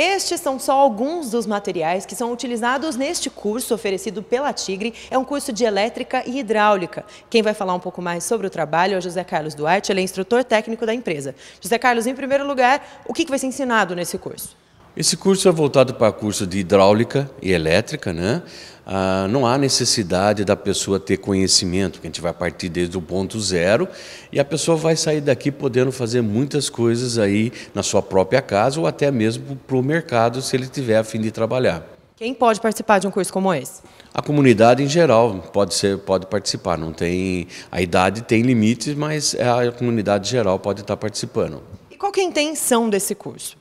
Estes são só alguns dos materiais que são utilizados neste curso oferecido pela Tigre. É um curso de elétrica e hidráulica. Quem vai falar um pouco mais sobre o trabalho é o José Carlos Duarte, ele é instrutor técnico da empresa. José Carlos, em primeiro lugar, o que vai ser ensinado nesse curso? Esse curso é voltado para curso de hidráulica e elétrica, né? Ah, não há necessidade da pessoa ter conhecimento, que a gente vai partir desde o ponto zero e a pessoa vai sair daqui podendo fazer muitas coisas aí na sua própria casa ou até mesmo para o mercado, se ele tiver a fim de trabalhar. Quem pode participar de um curso como esse? A comunidade em geral pode ser, pode participar. Não tem a idade tem limites, mas é a comunidade geral pode estar participando. E qual é a intenção desse curso?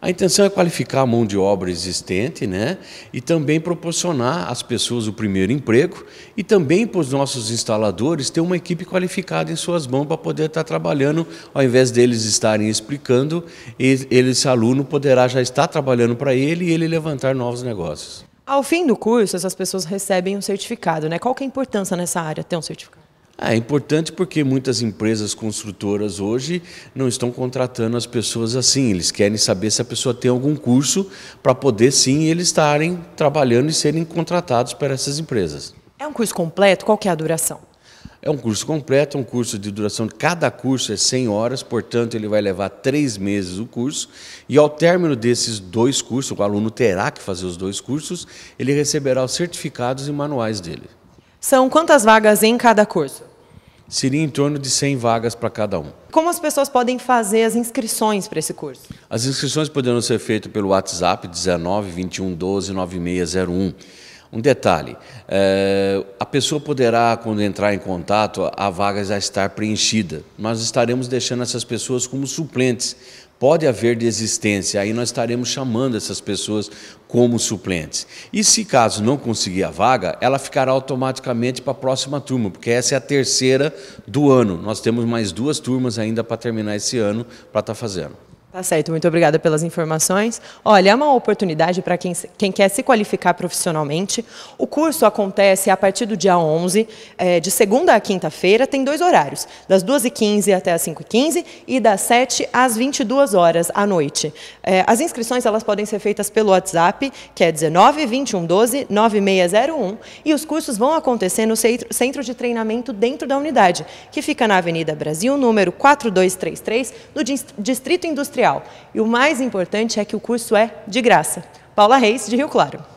A intenção é qualificar a mão de obra existente né? e também proporcionar às pessoas o primeiro emprego e também para os nossos instaladores ter uma equipe qualificada em suas mãos para poder estar trabalhando, ao invés deles estarem explicando, ele, esse aluno poderá já estar trabalhando para ele e ele levantar novos negócios. Ao fim do curso, essas pessoas recebem um certificado. Né? Qual que é a importância nessa área ter um certificado? Ah, é importante porque muitas empresas construtoras hoje não estão contratando as pessoas assim. Eles querem saber se a pessoa tem algum curso para poder sim eles estarem trabalhando e serem contratados para essas empresas. É um curso completo? Qual que é a duração? É um curso completo, é um curso de duração. Cada curso é 100 horas, portanto, ele vai levar três meses o curso. E ao término desses dois cursos, o aluno terá que fazer os dois cursos, ele receberá os certificados e manuais dele. São quantas vagas em cada curso? Seria em torno de 100 vagas para cada um. Como as pessoas podem fazer as inscrições para esse curso? As inscrições poderão ser feitas pelo WhatsApp 19 21 12 9601. Um detalhe: é, a pessoa poderá, quando entrar em contato, a vaga já estar preenchida. Nós estaremos deixando essas pessoas como suplentes. Pode haver desistência, aí nós estaremos chamando essas pessoas como suplentes. E se caso não conseguir a vaga, ela ficará automaticamente para a próxima turma, porque essa é a terceira do ano. Nós temos mais duas turmas ainda para terminar esse ano para estar tá fazendo. Tá certo, muito obrigada pelas informações. Olha, é uma oportunidade para quem, quem quer se qualificar profissionalmente. O curso acontece a partir do dia 11, é, de segunda a quinta-feira, tem dois horários, das 2h15 até as 5h15 e das 7 às 22 horas à noite. É, as inscrições elas podem ser feitas pelo WhatsApp, que é 19 21 12 9601, e os cursos vão acontecer no centro de treinamento dentro da unidade, que fica na Avenida Brasil, número 4233, no Distrito Industrial e o mais importante é que o curso é de graça. Paula Reis, de Rio Claro.